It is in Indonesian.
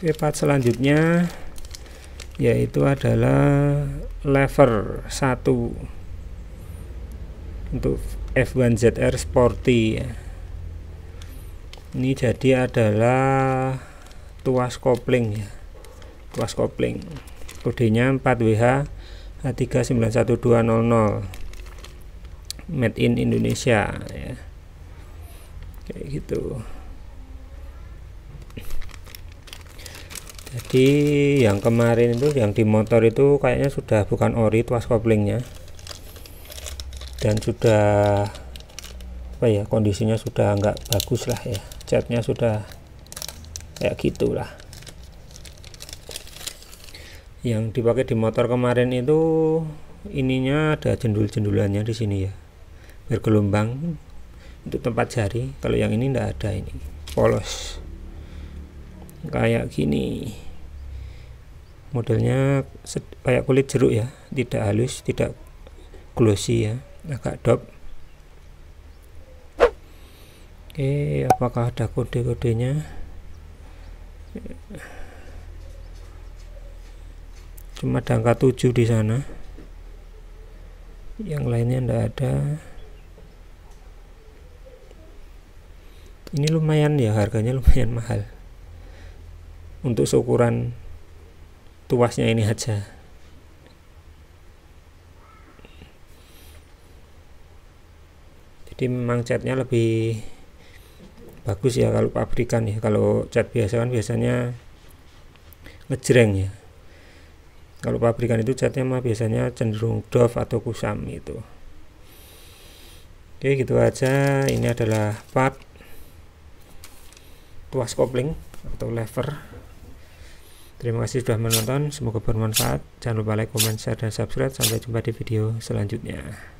Oke, part selanjutnya yaitu adalah lever 1 untuk F1ZR Sporty ini jadi adalah tuas kopling ya tuas kopling kodenya 4WH H391200 made in Indonesia ya kayak gitu jadi yang kemarin itu yang di motor itu kayaknya sudah bukan ori tuas koplingnya dan sudah apa ya kondisinya sudah enggak bagus lah ya catnya sudah kayak gitulah yang dipakai di motor kemarin itu ininya ada jendul-jendulannya di sini ya bergelombang untuk tempat jari kalau yang ini tidak ada ini polos kayak gini modelnya kayak kulit jeruk ya tidak halus tidak glossy ya agak dop oke apakah ada kode-kodenya cuma ada angka 7 di sana yang lainnya tidak ada ini lumayan ya harganya lumayan mahal untuk seukuran tuasnya ini aja jadi memang catnya lebih bagus ya kalau pabrikan ya kalau cat biasa kan biasanya ngejreng ya kalau pabrikan itu catnya mah biasanya cenderung doff atau kusam itu oke gitu aja ini adalah part tuas kopling atau lever Terima kasih sudah menonton, semoga bermanfaat. Jangan lupa like, comment, share, dan subscribe. Sampai jumpa di video selanjutnya.